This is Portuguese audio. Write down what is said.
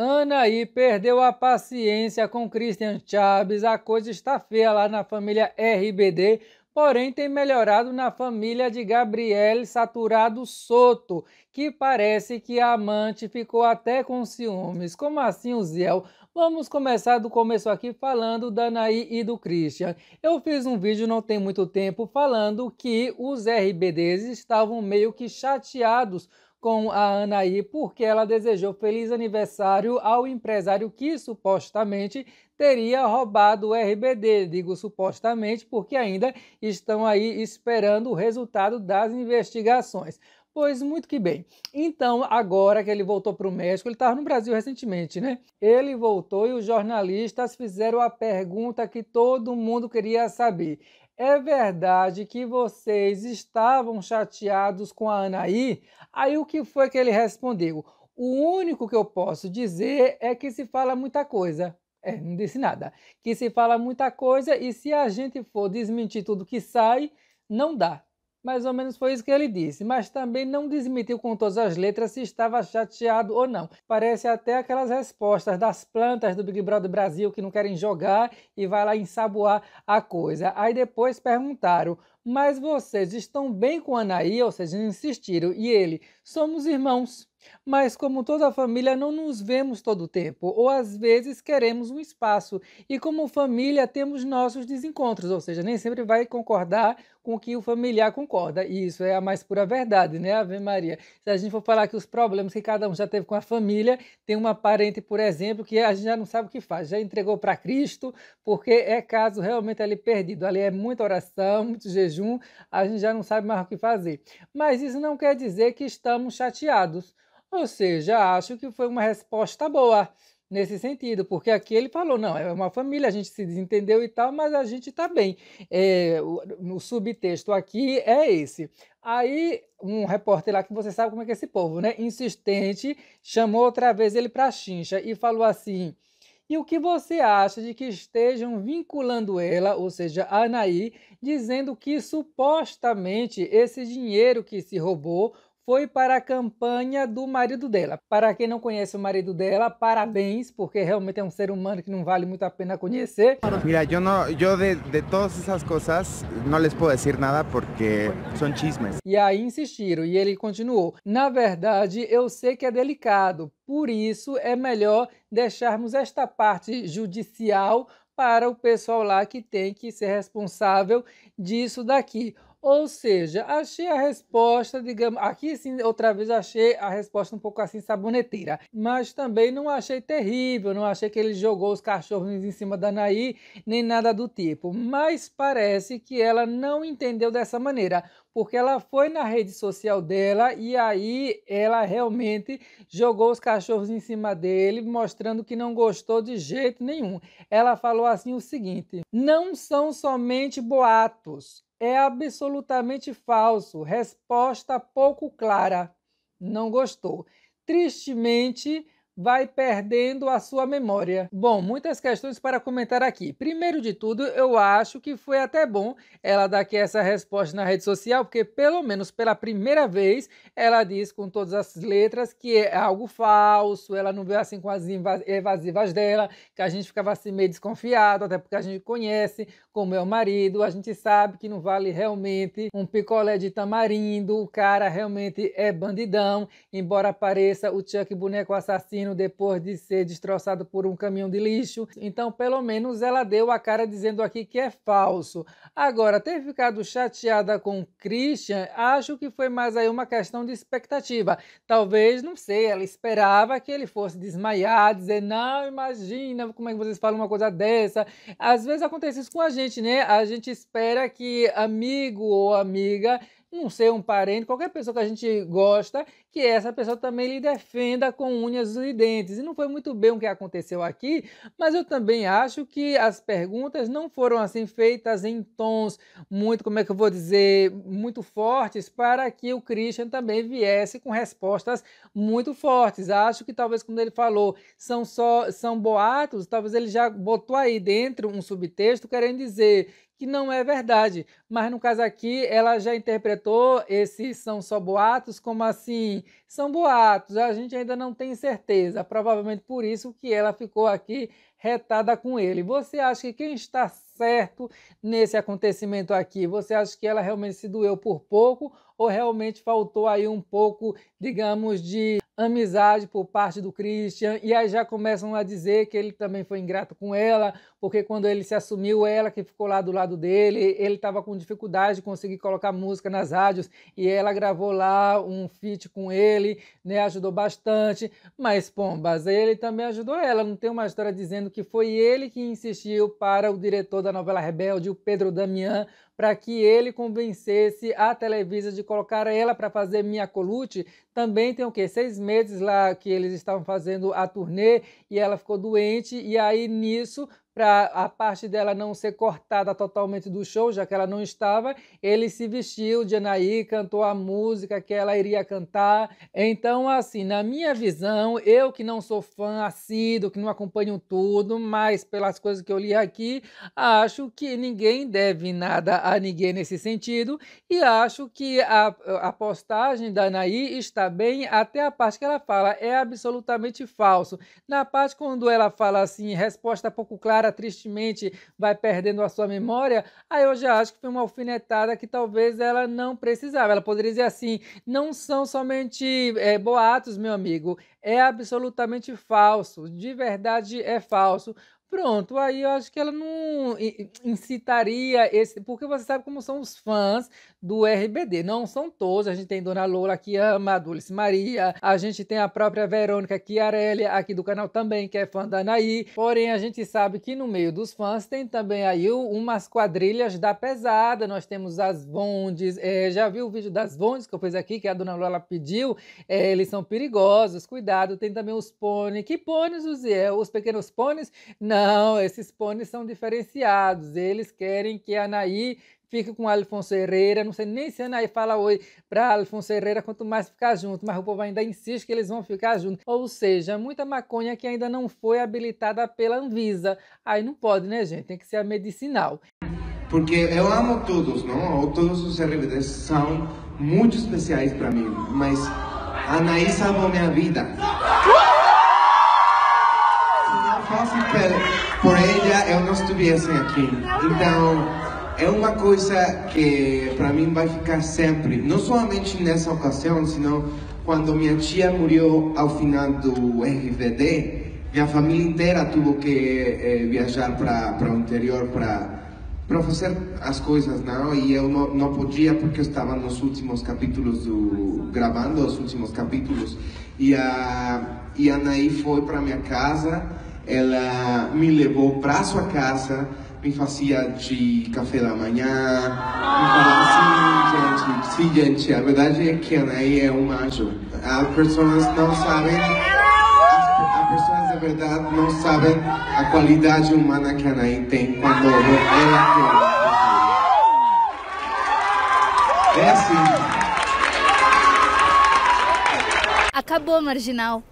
Anaí perdeu a paciência com Christian Chaves. A coisa está feia lá na família RBD, porém tem melhorado na família de Gabriele Saturado Soto, que parece que a amante ficou até com ciúmes. Como assim o Ziel? Vamos começar do começo aqui falando da Anaí e do Christian. Eu fiz um vídeo não tem muito tempo falando que os RBDs estavam meio que chateados com a Anaí porque ela desejou feliz aniversário ao empresário que supostamente teria roubado o RBD. Digo supostamente porque ainda estão aí esperando o resultado das investigações. Pois muito que bem. Então, agora que ele voltou para o México, ele estava no Brasil recentemente, né? Ele voltou e os jornalistas fizeram a pergunta que todo mundo queria saber. É verdade que vocês estavam chateados com a Anaí? Aí o que foi que ele respondeu? O único que eu posso dizer é que se fala muita coisa. É, não disse nada. Que se fala muita coisa e se a gente for desmentir tudo que sai, não dá. Mais ou menos foi isso que ele disse, mas também não desmentiu com todas as letras se estava chateado ou não. Parece até aquelas respostas das plantas do Big Brother Brasil que não querem jogar e vai lá ensaboar a coisa. Aí depois perguntaram: mas vocês estão bem com Anaí, ou seja, insistiram, e ele, somos irmãos. Mas, como toda família, não nos vemos todo o tempo, ou às vezes queremos um espaço, e como família temos nossos desencontros, ou seja, nem sempre vai concordar com o que o familiar concorda, e isso é a mais pura verdade, né, Ave Maria? Se a gente for falar que os problemas que cada um já teve com a família, tem uma parente, por exemplo, que a gente já não sabe o que faz, já entregou para Cristo, porque é caso realmente ali perdido, ali é muita oração, muito jejum jejum, a gente já não sabe mais o que fazer. Mas isso não quer dizer que estamos chateados. Ou seja, acho que foi uma resposta boa nesse sentido, porque aqui ele falou, não, é uma família, a gente se desentendeu e tal, mas a gente está bem. É, o, o, subtexto aqui é esse. Aí um repórter lá, que você sabe como é que é esse povo, né? Insistente, chamou outra vez ele para a chincha e falou assim... E o que você acha de que estejam vinculando ela, ou seja, a Anaí, dizendo que supostamente esse dinheiro que se roubou foi para a campanha do marido dela. Para quem não conhece o marido dela, parabéns, porque realmente é um ser humano que não vale muito a pena conhecer. Mira, eu não, eu de, de todas essas coisas não les posso dizer nada porque são chismes. E aí insistiram e ele continuou: "Na verdade, eu sei que é delicado, por isso é melhor deixarmos esta parte judicial para o pessoal lá que tem que ser responsável disso daqui. Ou seja, achei a resposta, digamos, aqui sim, outra vez achei a resposta um pouco assim saboneteira, mas também não achei terrível, não achei que ele jogou os cachorros em cima da Naí, nem nada do tipo, mas parece que ela não entendeu dessa maneira, porque ela foi na rede social dela e aí ela realmente jogou os cachorros em cima dele, mostrando que não gostou de jeito nenhum. Ela falou assim o seguinte: "Não são somente boatos, é absolutamente falso. Resposta pouco clara. Não gostou. Tristemente, vai perdendo a sua memória. Bom, muitas questões para comentar aqui. Primeiro de tudo, eu acho que foi até bom ela dar aqui essa resposta na rede social, porque pelo menos pela primeira vez ela diz com todas as letras que é algo falso, ela não veio assim com as evasivas dela, que a gente ficava assim meio desconfiado, até porque a gente conhece como é o marido, a gente sabe que não vale realmente um picolé de tamarindo, o cara realmente é bandidão, embora pareça o Chuck boneco assassino menino depois de ser destroçado por um caminhão de lixo. Então, pelo menos ela deu a cara dizendo aqui que é falso. Agora, ter ficado chateada com o Christian, acho que foi mais aí uma questão de expectativa. Talvez, não sei, ela esperava que ele fosse desmaiar, dizer, não, imagina como é que vocês falam uma coisa dessa. Às vezes acontece isso com a gente, né? A gente espera que amigo ou amiga não sei, um parente, qualquer pessoa que a gente gosta, que essa pessoa também lhe defenda com unhas e dentes. E não foi muito bem o que aconteceu aqui, mas eu também acho que as perguntas não foram assim feitas em tons muito, como é que eu vou dizer, muito fortes, para que o Christian também viesse com respostas muito fortes. Acho que talvez quando ele falou são só são boatos, talvez ele já botou aí dentro um subtexto querendo dizer que não é verdade. Mas no caso aqui, ela já interpretou esses são só boatos como assim, são boatos, a gente ainda não tem certeza. Provavelmente por isso que ela ficou aqui retada com ele. Você acha que quem está certo nesse acontecimento aqui? Você acha que ela realmente se doeu por pouco ou realmente faltou aí um pouco, digamos, de amizade por parte do Christian? E aí já começam a dizer que ele também foi ingrato com ela, porque quando ele se assumiu, ela que ficou lá do lado dele, ele estava com dificuldade de conseguir colocar música nas rádios e ela gravou lá um feat com ele, né? Ajudou bastante, mas pombas, ele também ajudou ela. Não tem uma história dizendo que foi ele que insistiu para o diretor da novela Rebelde, o Pedro Damian, para que ele convencesse a Televisa de colocar ela para fazer Minha Colute. Também tem o quê? Seis meses lá que eles estavam fazendo a turnê e ela ficou doente, e aí nisso para a parte dela não ser cortada totalmente do show, já que ela não estava, ele se vestiu de Anaí, cantou a música que ela iria cantar. Então, assim, na minha visão, eu que não sou fã assíduo, que não acompanho tudo, mas pelas coisas que eu li aqui, acho que ninguém deve nada a ninguém nesse sentido e acho que a, a postagem da Anaí está bem até a parte que ela fala é absolutamente falso. Na parte quando ela fala assim, resposta pouco clara tristemente vai perdendo a sua memória, aí eu já acho que foi uma alfinetada que talvez ela não precisava. Ela poderia dizer assim: não são somente é, boatos, meu amigo, é absolutamente falso, de verdade é falso. Pronto, aí eu acho que ela não incitaria esse. Porque você sabe como são os fãs do RBD. Não são todos. A gente tem Dona Lola que ama, a Dulce Maria. A gente tem a própria Verônica Chiarelli, é aqui do canal também, que é fã da Anaí. Porém, a gente sabe que no meio dos fãs tem também aí umas quadrilhas da pesada. Nós temos as Vondes. É, já viu o vídeo das Vondes que eu fiz aqui, que a Dona Lola pediu? É, eles são perigosos, cuidado. Tem também os pôneis. Que pôneis, Uziel? É, os pequenos pôneis? Não não, esses pôneis são diferenciados. Eles querem que a Anaí fique com Alfonso Herrera. Não sei nem se a Anaí fala oi para Alfonso Herrera, quanto mais ficar junto. Mas o povo ainda insiste que eles vão ficar juntos. Ou seja, muita maconha que ainda não foi habilitada pela Anvisa. Aí não pode, né, gente? Tem que ser a medicinal. Porque eu amo todos, não? Todos os RBDs são muito especiais para mim. Mas Anaí salvou minha vida. Uh! fácil por ela eu não estivesse aqui. Então, é uma coisa que para mim vai ficar sempre, não somente nessa ocasião, senão quando minha tia morreu ao final do RVD, minha família inteira teve que eh, viajar para o interior para fazer as coisas, não? E eu não, não podia porque eu estava nos últimos capítulos do gravando os últimos capítulos e a e a Anaí foi para minha casa ela me levou para sua casa, me fazia de café da manhã, me falava assim, gente, sim, gente, a verdade é que a Anaí é um anjo. As pessoas não sabem, as pessoas de verdade não sabem a qualidade humana que a Anaí tem quando ela quer. É assim. Acabou, Marginal.